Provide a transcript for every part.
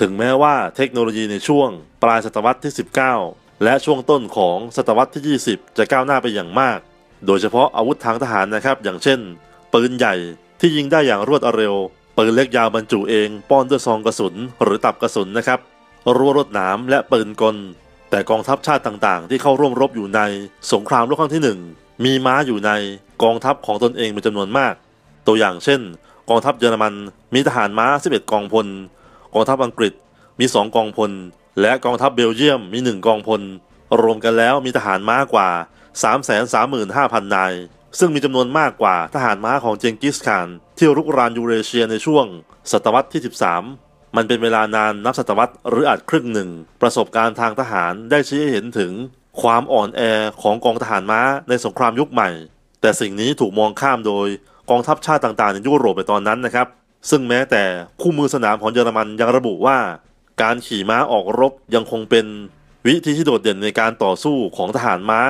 ถึงแม้ว่าเทคโนโลยีในช่วงปลายศตวรรษที่ 19 และช่วงต้นของศตวรรษที่ 20 จะก้าวหน้าไปอย่างมาก โดยเฉพาะอาวุธทางทหารนะครับ อย่างเช่น ปืนใหญ่ที่ยิงได้อย่างรวดเร็ว ปืนเล็กยาวบรรจุเอง ป้อนด้วยซองกระสุน หรือตับกระสุนนะครับ รั้วรถหนามและปืนกล แต่กองทัพชาติต่างๆ ที่เข้าร่วมรบอยู่ในสงครามโลกครั้งที่ 1 มีม้าอยู่ในกองทัพของตนเองเป็นจำนวนมาก ตัวอย่างเช่น กองทัพเยอรมัน มีทหารม้า 11 กองพลกองทัพอังกฤษมี 2 กองพล และกองทัพเบลเยียมมี 1 กองพล รวมกันแล้วมีทหารม้ากว่า 335,000 นาย ซึ่งมีจำนวนมากกว่าทหารม้าของเจงกิสขาน ที่รุกรานยูเรเชียในช่วง ศตวรรษที่ 13 มันเป็นเวลานานนับศตวรรษหรืออาจครึ่งหนึ่ง ประสบการณ์ทางทหารได้ชี้ให้เห็นถึง ความอ่อนแอของกองทหารม้าในสงครามยุคใหม่ แต่สิ่งนี้ถูกมองข้ามโดยกองทัพชาติต่าง ๆ ในยุโรปในตอนนั้นนะครับซึ่งแม้แต่คู่มือสนามของเยอรมันยังระบุว่า การขี่ม้าออกรบยังคงเป็น วิธีที่โดดเด่นในการต่อสู้ของทหารม้า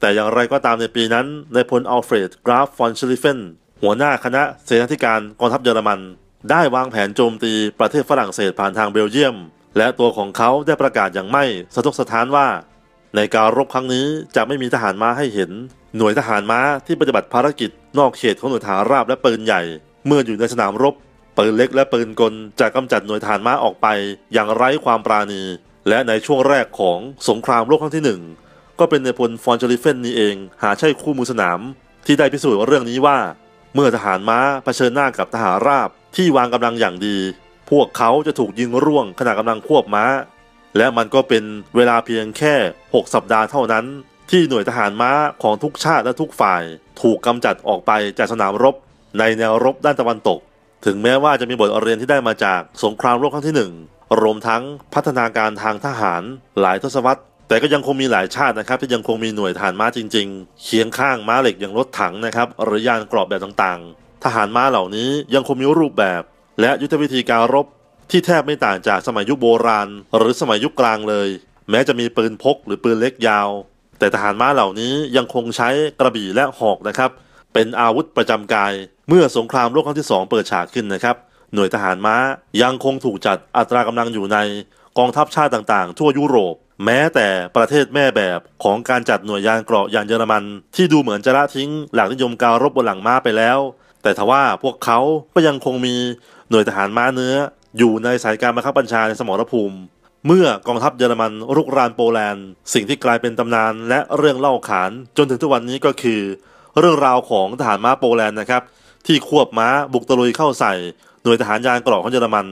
แต่อย่างไรก็ตามในปีนั้นนายพลอัลเฟรดกราฟฟอนชลิเฟนหัวหน้าคณะเสนาธิการกองทัพเยอรมัน ได้วางแผนโจมตีประเทศฝรั่งเศสผ่านทางเบลเยียม และตัวของเขาได้ประกาศอย่างไม่ สะทกสะท้านว่า ในการรบครั้งนี้จะไม่มีทหารม้าให้เห็น หน่วยทหารม้าที่ปฏิบัติภารกิจ นอกเขตของหน่วยทหารราบและปืนใหญ่เมื่ออยู่ในสนามรบปืน เล็กและปืนกลจะกำจัดหน่วยฐานม้าออกไป อย่างไร้ความปราณี และในช่วงแรกของสงครามโลกครั้งที่หนึ่งก็เป็นในพลฟอนเชลิเฟนนี้เอง หาใช่คู่มือสนาม ที่ได้พิสูจน์เรื่องนี้ว่า เมื่อทหารม้าเผชิญหน้ากับทหารราบที่วางกำลังอย่างดี พวกเขาจะถูกยิงร่วงขณะกำลังควบม้า และมันก็เป็นเวลาเพียงแค่ 6 สัปดาห์เท่านั้น ที่หน่วยทหารม้าของทุกชาติและทุกฝ่าย ถูกกำจัดออกไปจากสนามรบในแนวรบด้านตะวันตก ถึงแม้ว่าจะมีบทเรียนที่ได้มาจากสงครามโลกครั้งที่ 1 รวมทั้งพัฒนาการทางทหาร หลายทศวรรษ แต่ก็ยังคงมีหลายชาตินะครับ ที่ยังคงมีหน่วยฐานม้าจริง ๆ เคียงข้างม้าเหล็กอย่างรถถังนะครับหรือ ยานกรอบแบบต่างๆ ทหารม้าเหล่านี้ยังคงมีรูปแบบ และยุทธวิธีการรบที่แทบไม่ต่างจากสมัยยุคโบราณหรือสมัยยุคกลางเลย แม้จะมีปืนพกหรือปืนเล็กยาว แต่ทหารม้าเหล่านี้ยังคงใช้กระบี่และหอกนะครับเป็นอาวุธประจำกาย เมื่อสงครามโลกครั้งที่ 2 เปิดฉากขึ้นนะครับ หน่วยทหารม้ายังคงถูกจัดอัตรากำลังอยู่ในกองทัพชาติต่าง ๆ ทั่วยุโรปแม้แต่ประเทศแม่แบบของการจัดหน่วยยานเกราะยานเยอรมัน ที่ดูเหมือนจะละทิ้งหลักนิยมการรบบนหลังม้าไปแล้ว แต่ทว่าพวกเขาก็ยังคงมีหน่วยทหารม้าเนื้อ อยู่ในสายการบังคับบัญชาในสมรภูมิ เมื่อกองทัพเยอรมันรุกรานโปแลนด์สิ่งที่กลายเป็นตำนานและเรื่องเล่าขาน จนถึงทุกวันนี้ก็คือเรื่องราวของทหารม้าโปแลนด์นะครับ ที่ควบม้าบุกตะลุยเข้าใส่หน่วยทหารยานกรอกของเยอรมัน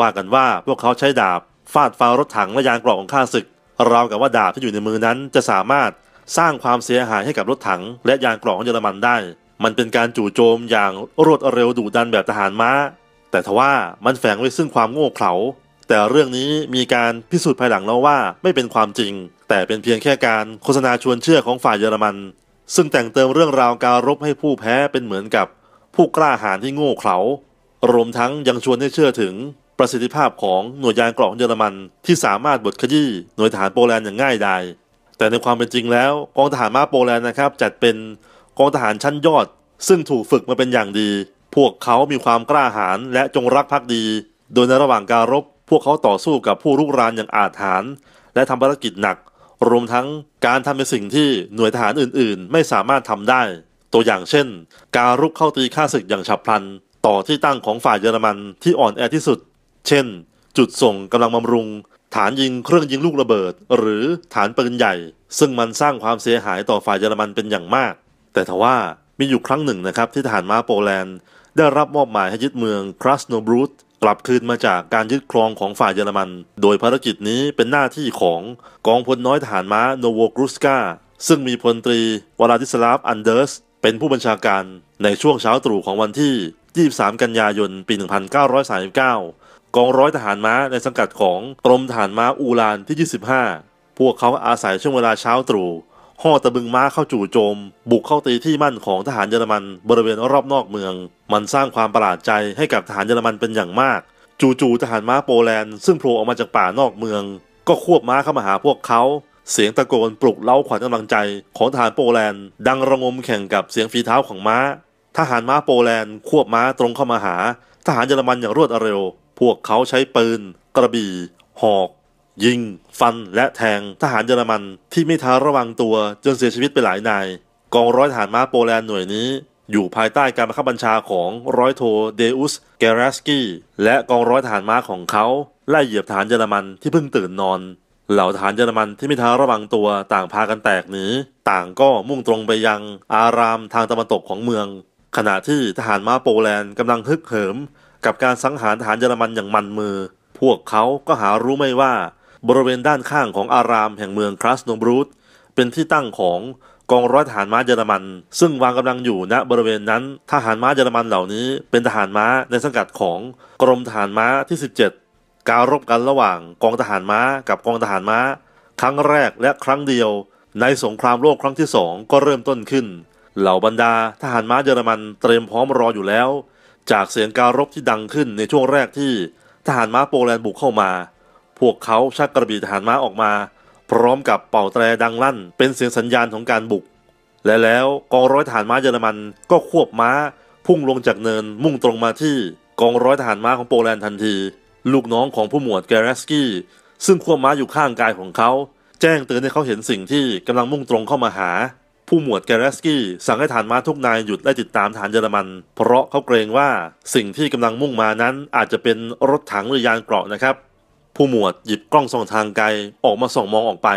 ว่ากันว่าพวกเขาใช้ดาบฟาดฟารถถังและยานกรอกของข้าศึก ราวกับว่าดาบที่อยู่ในมือนั้น จะสามารถสร้างความเสียหายให้กับรถถังและยานกรอกของเยอรมันได้ มันเป็นการจู่โจมอย่างรวดเร็วดุดันแบบทหารม้า แต่ทว่ามันแฝงไว้ซึ่งความโง่เขลาแต่เรื่องนี้มีการพิสูจน์ภายหลังแล้วว่า ไม่เป็นความจริง แต่เป็นเพียงแค่การโฆษณาชวนเชื่อของฝ่ายเยอรมันซึ่งแต่งเติมเรื่องราวการรบให้ผู้แพ้เป็นเหมือนกับ ผู้กล้าหาญที่โง่เขลา รวมทั้งยังชวนให้เชื่อถึงประสิทธิภาพของหน่วยยานเกราะของเยอรมันที่สามารถบดขยี้หน่วยทหารโปแลนด์อย่างง่ายดาย แต่ในความเป็นจริงแล้วกองทหารม้าโปแลนด์นะครับจัดเป็นกองทหารชั้นยอด ซึ่งถูกฝึกมาเป็นอย่างดี พวกเขามีความกล้าหาญและจงรักภักดี โดยในระหว่างการรบพวกเขาต่อสู้กับผู้รุกรานอย่างอาถรรพ์และทำภารกิจหนักรวมทั้งการทำในสิ่งที่หน่วยทหารอื่นๆไม่สามารถทำได้ ตัวอย่างเช่น การรุกเข้าตีค่าศึกอย่างฉับพลัน ต่อที่ตั้งของฝ่ายเยอรมันที่อ่อนแอที่สุด เช่น จุดส่งกำลังบำรุง ฐานยิงเครื่องยิงลูกระเบิด หรือฐานปืนใหญ่ ซึ่งมันสร้างความเสียหายต่อฝ่ายเยอรมันเป็นอย่างมาก แต่ทว่ามีอยู่ครั้งหนึ่งนะครับที่ทหารมาโปแลนด์ ได้รับมอบหมายให้ยึดเมืองครัสโนบรูตกลับคืนมาจากการยึดครองของฝ่ายเยอรมัน โดยภารกิจนี้เป็นหน้าที่ของกองพลน้อยทหารม้าโนโวกรุสกาซึ่งมีพลตรีวลาดิสลาฟอันเดอร์สเป็นผู้บัญชาการ ในช่วงเช้าตรู่ของวันที่ 23 กันยายน ปี 1939 กองร้อยทหารม้าในสังกัดของกรมทหารม้าอูรานที่ 25 พวกเขาอาศัยช่วงเวลาเช้าตรู่ห่อตะบึงม้าเข้าจู่โจมบุกเข้าตีที่มั่นของทหารเยอรมันบริเวณรอบนอกเมือง มันสร้างความประหลาดใจให้กับทหารเยอรมันเป็นอย่างมาก จู่ๆทหารม้าโปแลนด์ซึ่งโผล่ออกมาจากป่านอกเมือง ก็ควบม้าเข้ามาหาพวกเขา เสียงตะโกนปลุกเล้าขวัญกำลังใจ ของทหารโปแลนด์ดังระงมแข่งกับเสียงฝีเท้าของม้า ทหารม้าโปแลนด์ควบม้าตรงเข้ามาหา ทหารเยอรมันอย่างรวดเร็ว พวกเขาใช้ปืน กระบี่ หอกยิงฟันและแทงทหารเยอรมันที่ไม่ท้าระวังตัวจนเสียชีวิตไปหลายนายกองร้อยทหารม้าโปแลนด์หน่วยนี้ อยู่ภายใต้การบังคับบัญชาของร้อยโทเดอุสเกรัสกี้และกองร้อยทหารม้าของเขาไล่เหยียบฐานเยอรมันที่เพิ่งตื่นนอน เหล่าทหารเยอรมันที่ไม่ท้าระวังตัวต่างพากันแตกหนีต่างก็มุ่งตรงไปยัง อารามทางตะวันตกของเมือง ขณะที่ทหารม้าโปแลนด์กำลังฮึกเหิม กับการสังหารทหารเยอรมันอย่างมันมือ พวกเขาก็หารู้ไม่ว่าบริเวณด้านข้างของอารามแห่งเมืองคราสโนบรูตเป็นที่ตั้งของกองร้อยทหารม้าเยอรมัน ซึ่งวางกำลังอยู่ณบริเวณนั้นทหารม้าเยอรมันเหล่านี้ เป็นทหารม้าในสังกัดของ กรมทหารม้าที่ 17 การรบกันระหว่างกองทหารม้ากับกองทหารม้าครั้งแรกและครั้งเดียว ในสงครามโลกครั้งที่สองก็เริ่มต้นขึ้น เหล่าบรรดา ทหารม้าเยอรมันเตรียมพร้อมรออยู่แล้ว จากเสียงการรบที่ดังขึ้นในช่วงแรกที่ ทหารม้าโปแลนด์บุกเข้ามาพวกเขาชักกระบี่ทหารม้าออกมา พร้อมกับเป่าแตรดังลั่น เป็นเสียงสัญญาณของการบุก และแล้วกองร้อยทหารม้าเยอรมันก็ควบม้า พุ่งลงจากเนินมุ่งตรงมาที่กองร้อยทหารม้าของโปแลนด์ทันที ลูกน้องของผู้หมวดเกเรสกี้ซึ่งควบม้าอยู่ข้างกายของเขา แจ้งเตือนให้เขาเห็นสิ่งที่กำลังมุ่งตรงเข้ามาหา ผู้หมวดเกเรสกี้สั่งให้ทหารม้าทุกนายหยุดและติดตามทหารเยอรมัน เพราะเขาเกรงว่าสิ่งที่กำลังมุ่งมานั้นอาจจะเป็นรถถังหรือยานเกราะนะครับผู้หมวดหยิบกล้องส่องทางไกลออกมาส่องมองออกไป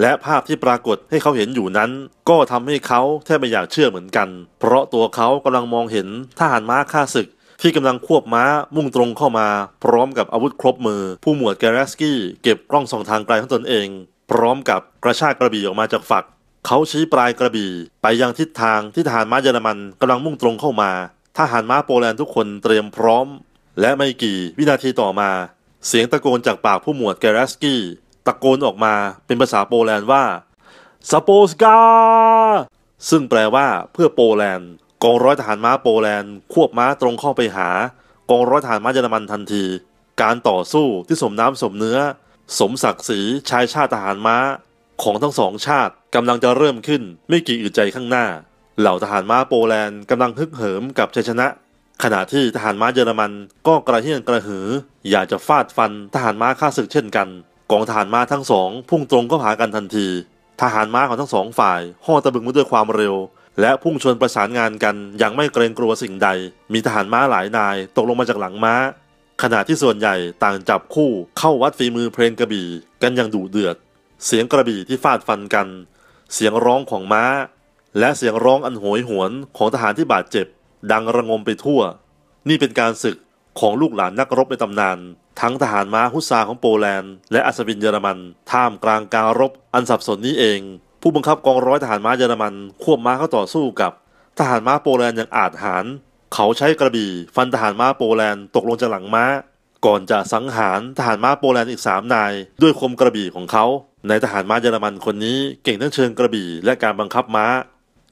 และภาพที่ปรากฏให้เขาเห็นอยู่นั้นก็ทำให้เขาแทบไม่อยากเชื่อเหมือนกัน เพราะตัวเขากำลังมองเห็นทหารม้าฆ่าศึก ที่กำลังควบม้ามุ่งตรงเข้ามา พร้อมกับอาวุธครบมือ ผู้หมวดแกรสกี้เก็บกล้องส่องทางไกลของตนเอง พร้อมกับกระชากกระบี่ออกมาจากฝัก เขาชี้ปลายกระบี่ ไปยังทิศทางที่ทหารม้าเยอรมันกำลังมุ่งตรงเข้ามาทหารม้าโปแลนด์ทุกคนเตรียมพร้อม และไม่กี่วินาทีต่อมาเสียงตะโกนจากปากผู้หมวดแกรัสกี้ตะโกนออกมาเป็นภาษาโปแลนด์ว่าสโปสกาซึ่งแปลว่าเพื่อโปแลนด์ กองร้อยทหารม้าโปแลนด์ ควบม้าตรงเข้าไปหา กองร้อยทหารม้าเยอรมันทันที การต่อสู้ที่สมน้ำสมเนื้อ สมศักดิ์ศรีชายชาติทหารม้า ของทั้งสองชาติกำลังจะเริ่มขึ้นไม่กี่อึดใจข้างหน้า เหล่าทหารม้าโปแลนด์กำลังฮึกเหิมกับชัยชนะขณะที่ทหารม้าเยอรมันก็กระเฮียนกระหือ อยากจะฟาดฟัน ทหารม้าข้าศึกเช่นกัน กองทหารม้าทั้งสอง พุ่งตรงเข้าหากันทันที ทหารม้าของทั้งสองฝ่ายห่อตะบึงมาด้วยความเร็ว และพุ่งชนประสานงานกัน อย่างไม่เกรงกลัวสิ่งใด มีทหารม้าหลายนาย ตกลงมาจากหลังม้าขณะที่ส่วนใหญ่ต่างจับคู่เข้าวัดฝีมือเพลงกระบี่กันอย่างดุเดือด เสียงกระบี่ที่ฟาดฟันกัน เสียงร้องของม้า และเสียงร้องอันโหยหวน ของทหารที่บาดเจ็บดังระงมไปทั่ว นี่เป็นการศึกของลูกหลานนักรบในตำนาน ทั้งทหารม้าฮุซาของโปแลนด์และอัศวินเยอรมันท่ามกลางการรบ อันสับสนนี้เอง ผู้บังคับกองร้อยทหารม้าเยอรมันควบม้าเข้าต่อสู้กับ ทหารม้าโปแลนด์อย่างอาจหารเขาใช้กระบี่ ฟันทหารม้าโปแลนด์ตกลงจากหลังม้า ก่อนจะสังหารทหารม้าโปแลนด์อีกสามนายด้วยคมกระบี่ของเขา ในทหารม้าเยอรมันคนนี้ เก่งทั้งเชิงกระบี่และการบังคับม้า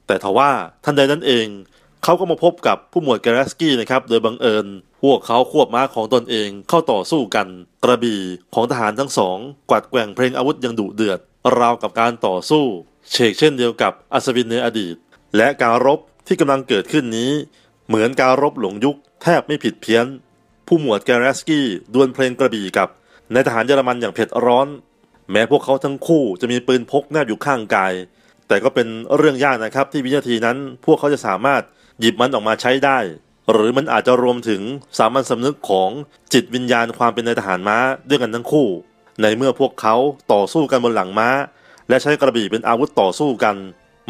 แต่ทว่าท่านใดนั้นเองเขาก็มาพบกับผู้หมวดกาลสกี้นะครับ โดยบังเอิญ พวกเขาควบม้าของตนเองเข้าต่อสู้กันกระบี่ของทหารทั้งสอง กวาดแกว่งเพลงอาวุธยังดุเดือด ราวกับการต่อสู้เชกเช่นเดียวกับอัศวินในอดีต และการรบที่กำลังเกิดขึ้นนี้ เหมือนการรบหลงยุค แทบไม่ผิดเพี้ยน ผู้หมวดเกรสกี้ดวลเพลงกระบี่กับนายทหารเยอรมันอย่างเผ็ดร้อน แม้พวกเขาทั้งคู่จะมีปืนพกแนบอยู่ข้างกายแต่ก็เป็นเรื่องยากนะครับที่วินาทีนั้น พวกเขาจะสามารถหยิบมันออกมาใช้ได้ หรือมันอาจจะรวมถึงสามัญสำนึกของจิตวิญญาณความเป็นนายทหารม้าด้วยกันทั้งคู่ ในเมื่อพวกเขาต่อสู้กันบนหลังม้า และใช้กระบี่เป็นอาวุธต่อสู้กัน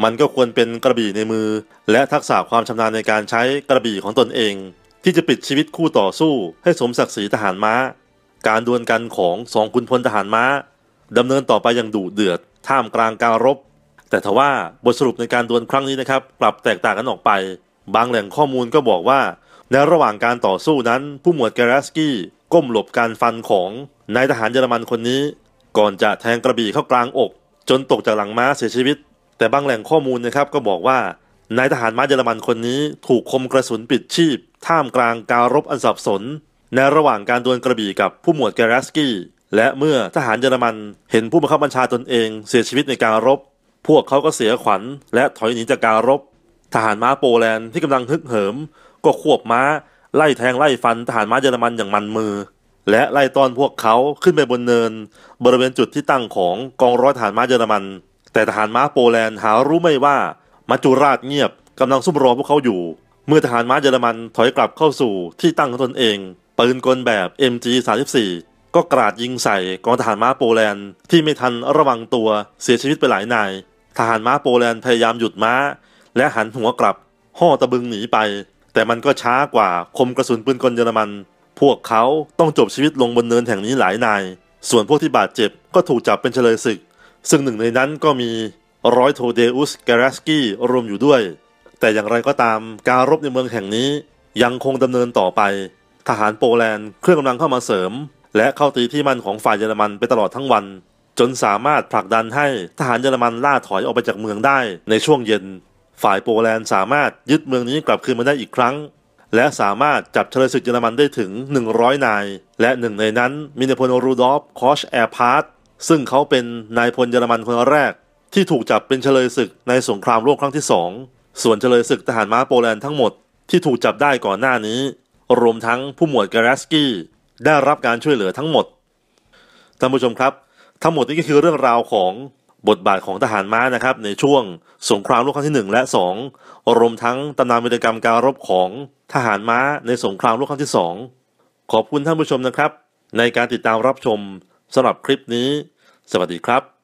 มันก็ควรเป็นกระบี่ในมือ และทักษะความชำนาญในการใช้กระบี่ของตนเอง ที่จะปิดชีวิตคู่ต่อสู้ ให้สมศักดิ์ศรีทหารม้า การดวลกันของสองขุนพลทหารม้าดำเนินต่อไปอย่างดุเดือดท่ามกลางการรบ แต่ทว่าบทสรุปในการดวลครั้งนี้นะครับปรับแตกต่างกันออกไปบางแหล่งข้อมูลก็บอกว่า ในระหว่างการต่อสู้นั้น ผู้หมวดเกรสกี้ก้มหลบการฟันของนายทหารเยอรมันคนนี้ ก่อนจะแทงกระบี่เข้ากลางอก จนตกจากหลังม้าเสียชีวิต แต่บางแหล่งข้อมูลนะครับก็บอกว่านายทหารม้าเยอรมันคนนี้ ถูกคมกระสุนปิดชีพ ท่ามกลางการรบอันสับสน ในระหว่างการดวลกระบี่กับผู้หมวดเกรสกี้และเมื่อทหารเยอรมัน เห็นผู้บังคับบัญชาตนเอง เสียชีวิตในการรบ พวกเขาก็เสียขวัญ และถอยหนีจากการรบทหารม้าโปแลนด์ที่กำลังฮึกเหิมก็ควบม้าไล่แทงไล่ฟันทหารม้าเยอรมันอย่างมันมือ และไล่ต้อนพวกเขาขึ้นไปบนเนิน บริเวณจุดที่ตั้งของกองร้อยทหารม้าเยอรมัน แต่ทหารม้าโปแลนด์หารู้ไม่ว่ามัจจุราชเงียบกำลังซุ่มรอพวกเขาอยู่ เมื่อทหารม้าเยอรมันถอยกลับเข้าสู่ ที่ตั้งของตนเองปืนกลแบบ MG34 ก็กราดยิงใส่กองทหารม้าโปแลนด์ที่ไม่ทันระวังตัวเสียชีวิตไปหลายนายทหารม้าโปแลนด์พยายามหยุดม้าและหันหัวกลับห่อตะบึงหนีไป แต่มันก็ช้ากว่าคมกระสุนปืนกลเยอรมัน พวกเขาต้องจบชีวิตลงบนเนินแห่งนี้หลายนาย ส่วนพวกที่บาดเจ็บก็ถูกจับเป็นเฉลยศึก ซึ่งหนึ่งในนั้นก็มีร้อยโทเดอุสแกรัสกี้รวมอยู่ด้วย แต่อย่างไรก็ตามการรบในเมืองแห่งนี้ ยังคงดำเนินต่อไป ทหารโปแลนด์เครื่องกำลังเข้ามาเสริม และเข้าตีที่มั่นของฝ่ายเยอรมันไปตลอดทั้งวัน จนสามารถผลักดันให้ทหารเยอรมันล่าถอยออกไปจากเมืองได้ในช่วงเย็นฝ่ายโปแลนด์สามารถยึดเมืองนี้กลับคืนมาได้อีกครั้ง และสามารถจับเชลยศึกเยอรมันได้ถึง 100 นาย และหนึ่งในนั้นมินพลรูดอฟคอชแอร์พาร์ตซึ่งเขาเป็นนายพลเยอรมันคนแรก ที่ถูกจับเป็นเฉลยศึกในสงครามโลกครั้งที่สองส่วนเฉลยศึกทหารม้าโปแลนด์ทั้งหมดที่ถูกจับได้ก่อนหน้านี้ รวมทั้งผู้หมวดการสกี้ได้รับการช่วยเหลือทั้งหมดท่านผู้ชมครับ ทั้งหมดนี้ก็คือเรื่องราวของบทบาทของทหารม้านะครับในช่วงสงครามโลกครั้งที่ 1 และ2รวมทั้งตำนานวิรกรรมการรบของทหารม้าในสงครามโลกครั้งที่ 2 ขอบคุณท่านผู้ชมนะครับ ในการติดตามรับชมสำหรับคลิปนี้ สวัสดีครับ